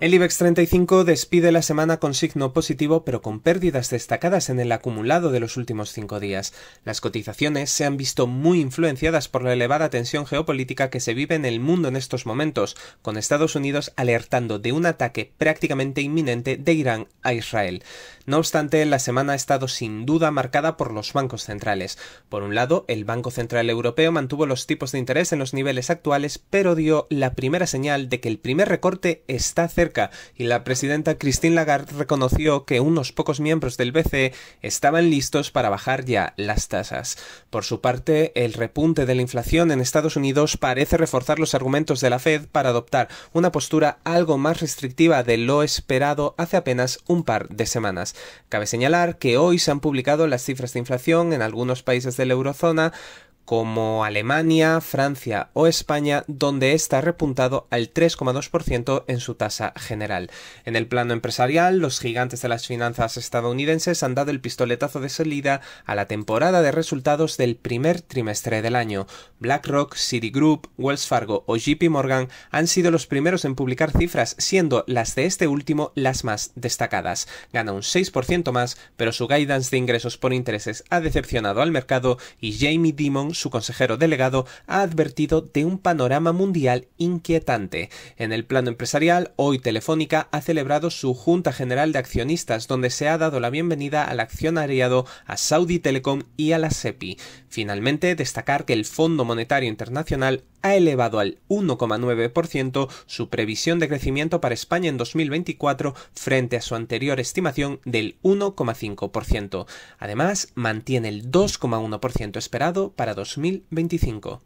El IBEX 35 despide la semana con signo positivo pero con pérdidas destacadas en el acumulado de los últimos cinco días. Las cotizaciones se han visto muy influenciadas por la elevada tensión geopolítica que se vive en el mundo en estos momentos, con Estados Unidos alertando de un ataque prácticamente inminente de Irán a Israel. No obstante, la semana ha estado sin duda marcada por los bancos centrales. Por un lado, el Banco Central Europeo mantuvo los tipos de interés en los niveles actuales pero dio la primera señal de que el primer recorte está cerca y la presidenta Christine Lagarde reconoció que unos pocos miembros del BCE estaban listos para bajar ya las tasas. Por su parte, el repunte de la inflación en Estados Unidos parece reforzar los argumentos de la Fed para adoptar una postura algo más restrictiva de lo esperado hace apenas un par de semanas. Cabe señalar que hoy se han publicado las cifras de inflación en algunos países de la eurozona, como Alemania, Francia o España, donde está repuntado al 3,2% en su tasa general. En el plano empresarial, los gigantes de las finanzas estadounidenses han dado el pistoletazo de salida a la temporada de resultados del primer trimestre del año. BlackRock, Citigroup, Wells Fargo o JP Morgan han sido los primeros en publicar cifras, siendo las de este último las más destacadas. Gana un 6% más, pero su guidance de ingresos por intereses ha decepcionado al mercado y Jamie Dimon su consejero delegado, ha advertido de un panorama mundial inquietante. En el plano empresarial, hoy Telefónica ha celebrado su Junta General de Accionistas, donde se ha dado la bienvenida al accionariado, a Saudi Telecom y a la SEPI. Finalmente, destacar que el Fondo Monetario Internacional ha elevado al 1,9% su previsión de crecimiento para España en 2024 frente a su anterior estimación del 1,5%. Además, mantiene el 2,1% esperado para 2025.